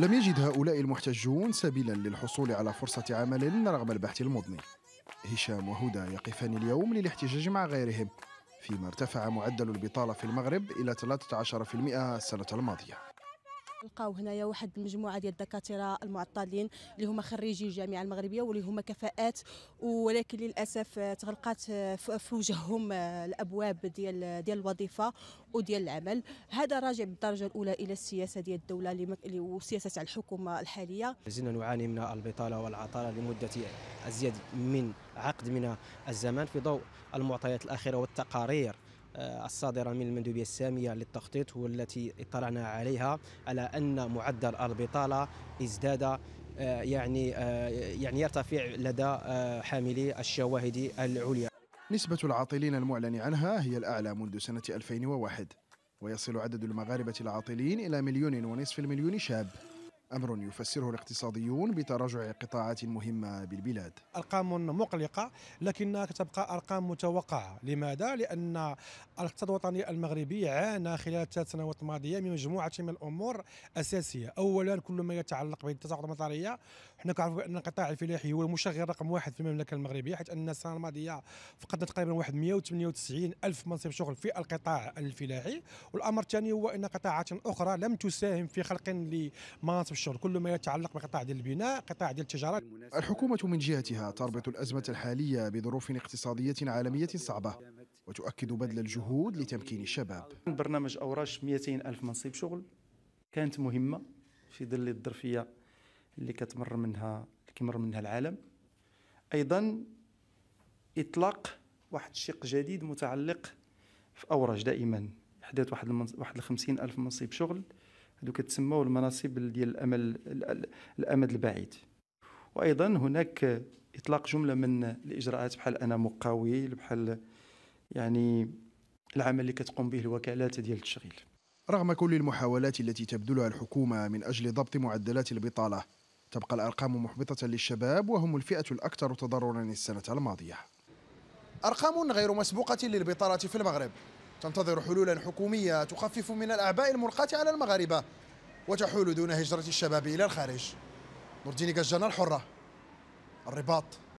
لم يجد هؤلاء المحتجون سبيلا للحصول على فرصة عمل رغم البحث المضني هشام وهدى يقفان اليوم للاحتجاج مع غيرهم فيما ارتفع معدل البطالة في المغرب إلى 13% السنة الماضية لقاو هنايا واحد المجموعه ديال الدكاتره المعطلين اللي هما خريجي الجامعه المغربيه واللي هما كفاءات ولكن للاسف تغلقات في وجههم آه، الابواب ديال ديال الوظيفه وديال العمل هذا راجع بالدرجه الاولى الى السياسه ديال الدوله اللي وسياسه تاع الحكومه الحاليه زلنا نعاني من البطاله والعطاله لمده ازيد من عقد من الزمان في ضوء المعطيات الاخيره والتقارير آه، الصادرة من المندوبية السامية للتخطيط والتي اطلعنا عليها على أن معدل البطالة ازداد آه، يعني آه، يعني يرتفع لدى حاملي الشواهد العليا نسبة العاطلين المعلن عنها هي الأعلى منذ سنة 2001 ويصل عدد المغاربة العاطلين إلى مليون ونصف المليون شاب أمر يفسره الاقتصاديون بتراجع قطاعات مهمة بالبلاد أرقام مقلقة لكنها تبقى أرقام متوقعة لماذا؟ لأن الاقتصاد الوطني المغربي عانى خلال الثلاث سنوات الماضية من مجموعة من الأمور أساسية أولا كل ما يتعلق بالتساقط المطارية حنا كنعرفوا أن القطاع الفلاحي هو المشغل رقم واحد في المملكة المغربية حيث أن السنة الماضية فقدنا تقريبا واحد 198 ألف منصب شغل في القطاع الفلاحي والأمر الثاني هو أن قطاعات أخرى لم تساهم في خلق لمناصب الشغل كل ما يتعلق بقطاع ديال البناء قطاع ديال التجاره الحكومه من جهتها تربط الازمه الحاليه بظروف اقتصاديه عالميه صعبه وتؤكد بذل الجهود لتمكين الشباب برنامج اوراش 200 الف منصب شغل كانت مهمه في ظل الظرفيه اللي كتمر منها اللي كيمر منها العالم ايضا اطلاق واحد الشق جديد متعلق في أوراش دائما حدث واحد المنص... واحد 50 الف منصب شغل هذو كتسموا المناصب ديال الامل الامد البعيد وايضا هناك اطلاق جمله من الاجراءات بحال انا مقاول بحال يعني العمل اللي كتقوم به الوكالات ديال التشغيل رغم كل المحاولات التي تبذلها الحكومه من اجل ضبط معدلات البطاله تبقى الارقام محبطه للشباب وهم الفئه الاكثر تضررا السنه الماضيه ارقام غير مسبوقه للبطاله في المغرب تنتظر حلولا حكومية تخفف من الأعباء الملقاة على المغاربة وتحول دون هجرة الشباب إلى الخارج نور الحرة الرباط